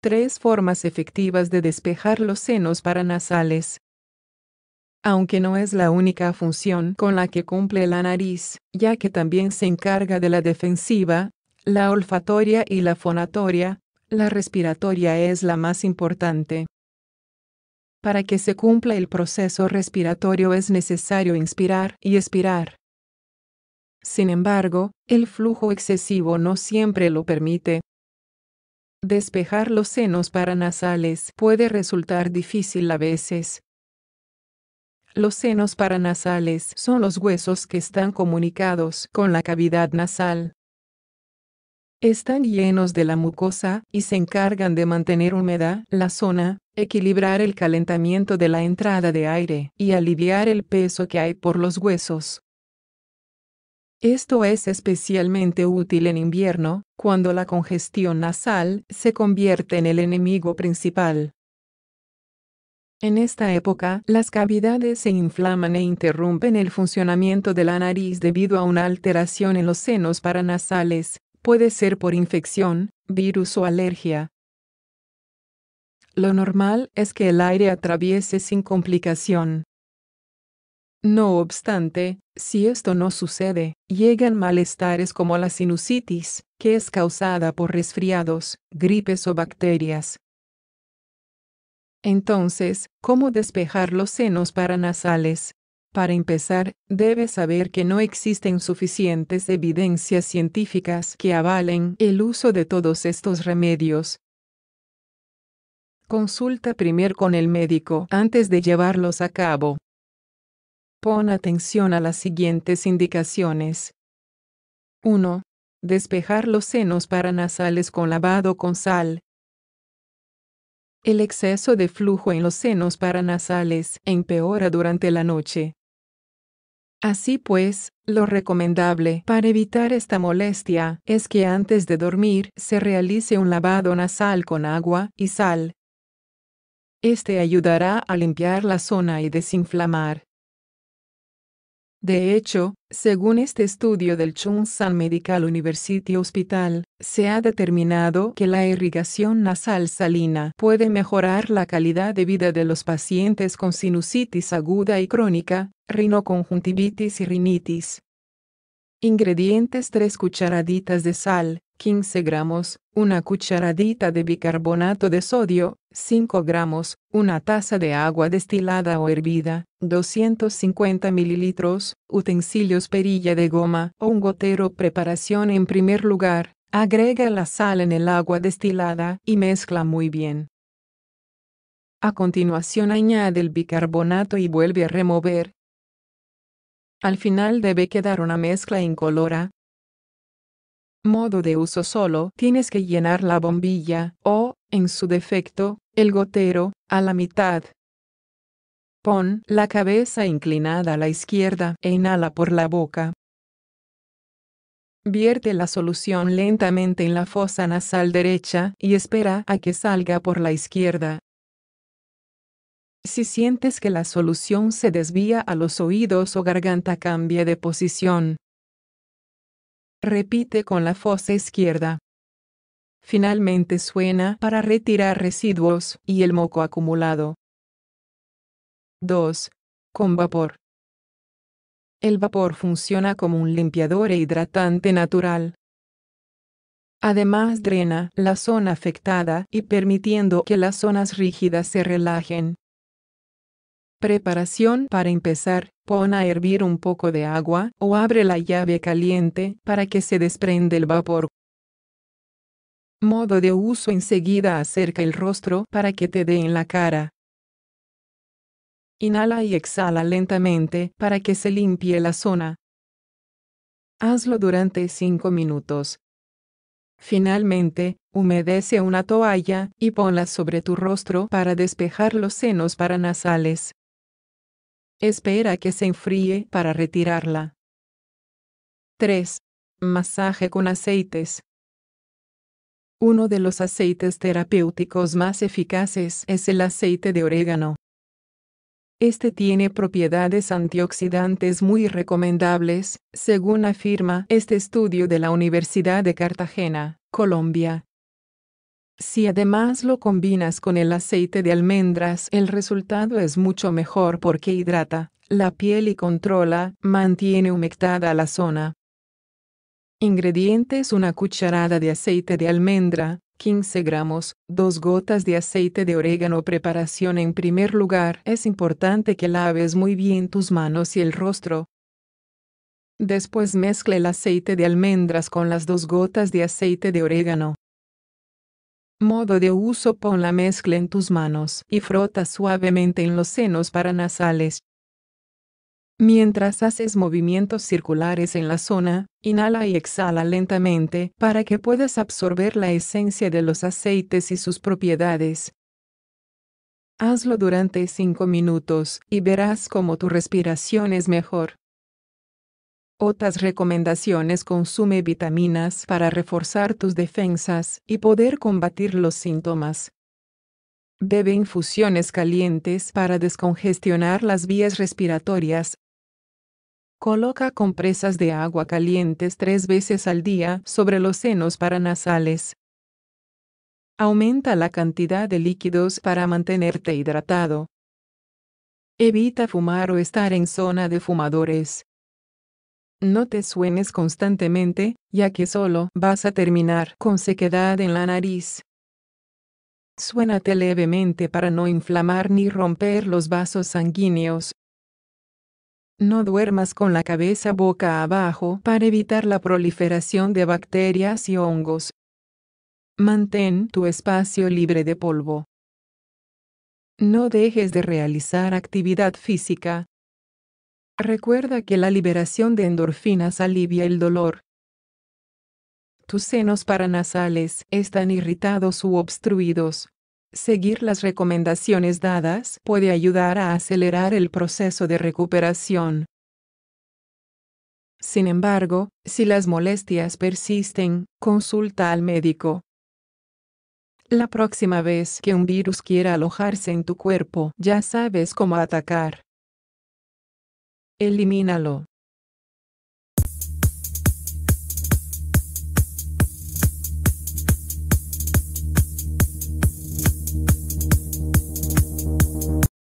Tres formas efectivas de despejar los senos paranasales. Aunque no es la única función con la que cumple la nariz, ya que también se encarga de la defensiva, la olfatoria y la fonatoria, la respiratoria es la más importante. Para que se cumpla el proceso respiratorio es necesario inspirar y expirar. Sin embargo, el flujo excesivo no siempre lo permite. Despejar los senos paranasales puede resultar difícil a veces. Los senos paranasales son los huesos que están comunicados con la cavidad nasal. Están llenos de la mucosa y se encargan de mantener húmeda la zona equilibrar el calentamiento de la entrada de aire y aliviar el peso que hay por los huesos. Esto es especialmente útil en invierno, cuando la congestión nasal se convierte en el enemigo principal. En esta época, las cavidades se inflaman e interrumpen el funcionamiento de la nariz debido a una alteración en los senos paranasales, puede ser por infección, virus o alergia, lo normal es que el aire atraviese sin complicación. No obstante, si esto no sucede, llegan malestares como la sinusitis, que es causada por resfriados, gripes o bacterias. Entonces, ¿cómo despejar los senos paranasales? Para empezar, debes saber que no existen suficientes evidencias científicas que avalen el uso de todos estos remedios, Consulta primero con el médico antes de llevarlos a cabo. Pon atención a las siguientes indicaciones. 1. Despejar los senos paranasales con lavado con sal. El exceso de flujo en los senos paranasales empeora durante la noche. Así pues, lo recomendable para evitar esta molestia es que antes de dormir se realice un lavado nasal con agua y sal. Este ayudará a limpiar la zona y desinflamar. De hecho, según este estudio del Chung San Medical University Hospital, se ha determinado que la irrigación nasal salina puede mejorar la calidad de vida de los pacientes con sinusitis aguda y crónica, rinoconjuntivitis y rinitis. Ingredientes 3 cucharaditas de sal, 15 gramos, una cucharadita de bicarbonato de sodio, 5 gramos, una taza de agua destilada o hervida, 250 mililitros, utensilios perilla de goma o un gotero preparación en primer lugar, agrega la sal en el agua destilada y mezcla muy bien. A continuación añade el bicarbonato y vuelve a remover. Al final debe quedar una mezcla incolora, modo de uso solo tienes que llenar la bombilla, o, en su defecto, el gotero, a la mitad. Pon la cabeza inclinada a la izquierda e inhala por la boca. Vierte la solución lentamente en la fosa nasal derecha y espera a que salga por la izquierda. Si sientes que la solución se desvía a los oídos o garganta, cambie de posición repite con la fosa izquierda. Finalmente suena para retirar residuos y el moco acumulado. 2. Con vapor. El vapor funciona como un limpiador e hidratante natural. Además drena la zona afectada y permitiendo que las zonas rígidas se relajen. Preparación para empezar, pon a hervir un poco de agua o abre la llave caliente para que se desprende el vapor. Modo de uso enseguida acerca el rostro para que te dé en la cara. Inhala y exhala lentamente para que se limpie la zona. Hazlo durante 5 minutos. Finalmente, humedece una toalla y ponla sobre tu rostro para despejar los senos paranasales. Espera que se enfríe para retirarla. 3. Masaje con aceites. Uno de los aceites terapéuticos más eficaces es el aceite de orégano. Este tiene propiedades antioxidantes muy recomendables, según afirma este estudio de la Universidad de Cartagena, Colombia, si además lo combinas con el aceite de almendras, el resultado es mucho mejor porque hidrata la piel y controla, mantiene humectada la zona. Ingredientes: una cucharada de aceite de almendra, 15 gramos, dos gotas de aceite de orégano. Preparación en primer lugar, es importante que laves muy bien tus manos y el rostro. Después mezcle el aceite de almendras con las dos gotas de aceite de orégano. Modo de uso pon la mezcla en tus manos y frota suavemente en los senos paranasales. Mientras haces movimientos circulares en la zona, inhala y exhala lentamente para que puedas absorber la esencia de los aceites y sus propiedades. Hazlo durante 5 minutos y verás cómo tu respiración es mejor. Otras recomendaciones consume vitaminas para reforzar tus defensas y poder combatir los síntomas. Bebe infusiones calientes para descongestionar las vías respiratorias. Coloca compresas de agua calientes tres veces al día sobre los senos paranasales. Aumenta la cantidad de líquidos para mantenerte hidratado. Evita fumar o estar en zona de fumadores. No te suenes constantemente, ya que solo vas a terminar con sequedad en la nariz. Suénate levemente para no inflamar ni romper los vasos sanguíneos. No duermas con la cabeza boca abajo para evitar la proliferación de bacterias y hongos. Mantén tu espacio libre de polvo. No dejes de realizar actividad física, Recuerda que la liberación de endorfinas alivia el dolor. Tus senos paranasales están irritados u obstruidos. Seguir las recomendaciones dadas puede ayudar a acelerar el proceso de recuperación. Sin embargo, si las molestias persisten, consulta al médico. La próxima vez que un virus quiera alojarse en tu cuerpo, ya sabes cómo atacar. Elimínalo.